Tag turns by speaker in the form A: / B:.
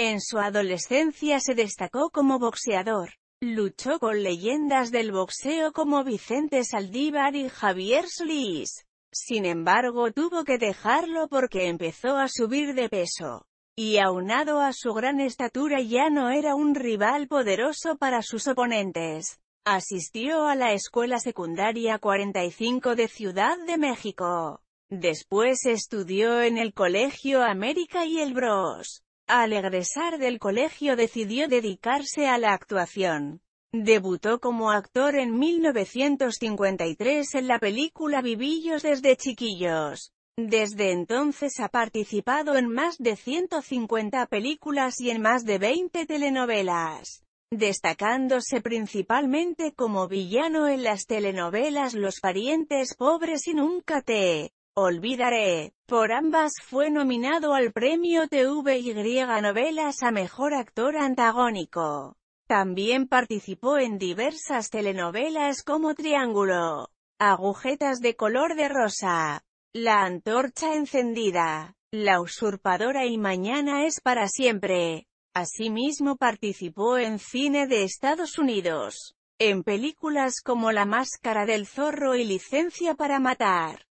A: En su adolescencia se destacó como boxeador. Luchó con leyendas del boxeo como Vicente Saldívar y Javier Solís. Sin embargo tuvo que dejarlo porque empezó a subir de peso. Y aunado a su gran estatura ya no era un rival poderoso para sus oponentes. Asistió a la escuela secundaria 45 de Ciudad de México. Después estudió en el Colegio América y el Bros. Al egresar del colegio decidió dedicarse a la actuación. Debutó como actor en 1953 en la película Vivillos desde chiquillos. Desde entonces ha participado en más de 150 películas y en más de 20 telenovelas, destacándose principalmente como villano en las telenovelas Los parientes pobres y Nunca te Olvidaré, por ambas fue nominado al premio TVY Novelas a Mejor Actor Antagónico. También participó en diversas telenovelas como Triángulo, Agujetas de color de rosa, La antorcha encendida, La usurpadora y Mañana es para siempre. Asimismo participó en cine de Estados Unidos, en películas como La máscara del zorro y Licencia para matar.